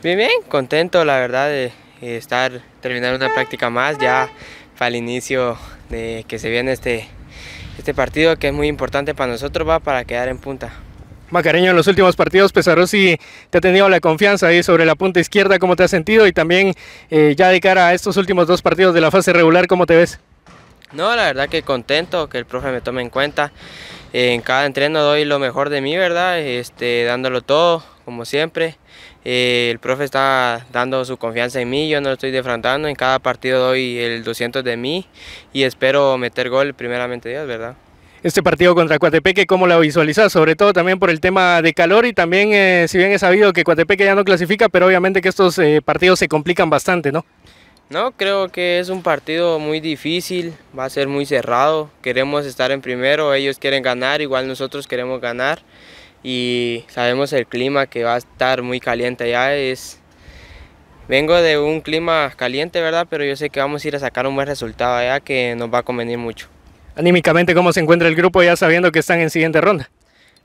Bien, bien, contento la verdad de eh, estar terminando una práctica más ya para el inicio de que se viene este, este partido que es muy importante para nosotros, va para quedar en punta. Macareño, en los últimos partidos si pues, te ha tenido la confianza ahí sobre la punta izquierda, ¿cómo te has sentido? Y también eh, ya de cara a estos últimos dos partidos de la fase regular, ¿cómo te ves? No, la verdad que contento que el profe me tome en cuenta. En cada entreno doy lo mejor de mí, ¿verdad? Este, dándolo todo, como siempre. Eh, el profe está dando su confianza en mí, yo no lo estoy defraudando. En cada partido doy el 200 de mí y espero meter gol primeramente Dios, ¿verdad? Este partido contra Coatepeque, ¿cómo lo visualizas? Sobre todo también por el tema de calor y también, eh, si bien es sabido que Coatepeque ya no clasifica, pero obviamente que estos eh, partidos se complican bastante, ¿no? No, creo que es un partido muy difícil, va a ser muy cerrado. Queremos estar en primero, ellos quieren ganar, igual nosotros queremos ganar y sabemos el clima que va a estar muy caliente ya es vengo de un clima caliente verdad pero yo sé que vamos a ir a sacar un buen resultado allá que nos va a convenir mucho anímicamente cómo se encuentra el grupo ya sabiendo que están en siguiente ronda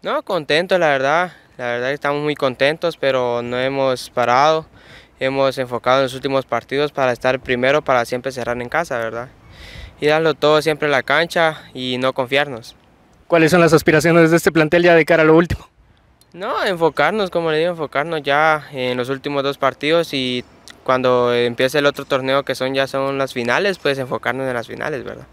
no contentos la verdad la verdad que estamos muy contentos pero no hemos parado hemos enfocado en los últimos partidos para estar primero para siempre cerrar en casa verdad y darlo todo siempre en la cancha y no confiarnos ¿Cuáles son las aspiraciones de este plantel ya de cara a lo último? No, enfocarnos, como le digo, enfocarnos ya en los últimos dos partidos y cuando empiece el otro torneo que son ya son las finales, pues enfocarnos en las finales, ¿verdad?